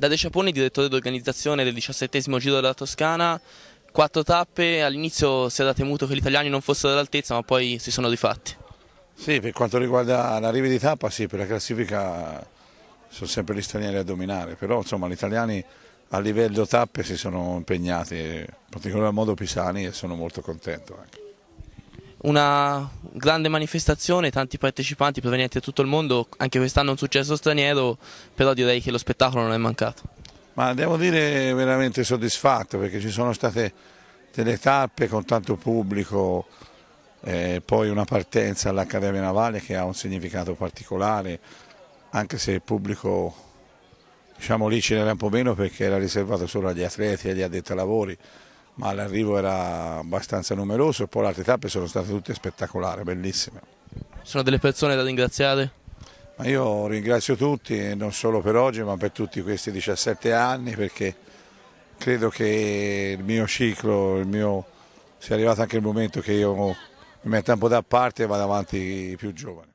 Da De Ciaponi, direttore d'organizzazione del diciassettesimo Giro della Toscana, quattro tappe, all'inizio si era temuto che gli italiani non fossero all'altezza ma poi si sono rifatti. Sì, per quanto riguarda l'arrivo di tappa, sì, per la classifica sono sempre gli stranieri a dominare, però insomma gli italiani a livello tappe si sono impegnati, in particolar modo Pisani e sono molto contento anche. Ecco una grande manifestazione, tanti partecipanti provenienti da tutto il mondo, anche quest'anno un successo straniero, però direi che lo spettacolo non è mancato. Ma devo dire veramente soddisfatto perché ci sono state delle tappe con tanto pubblico, eh, poi una partenza all'Accademia Navale che ha un significato particolare, anche se il pubblico diciamo, lì ce n'era un po' meno perché era riservato solo agli atleti, e agli addetti ai lavori, ma l'arrivo era abbastanza numeroso e poi le altre tappe sono state tutte spettacolari, bellissime. Sono delle persone da ringraziare? Ma io ringrazio tutti, non solo per oggi ma per tutti questi 17 anni perché credo che il mio ciclo, il mio... sia arrivato anche il momento che io mi metta un po' da parte e vado avanti più giovane.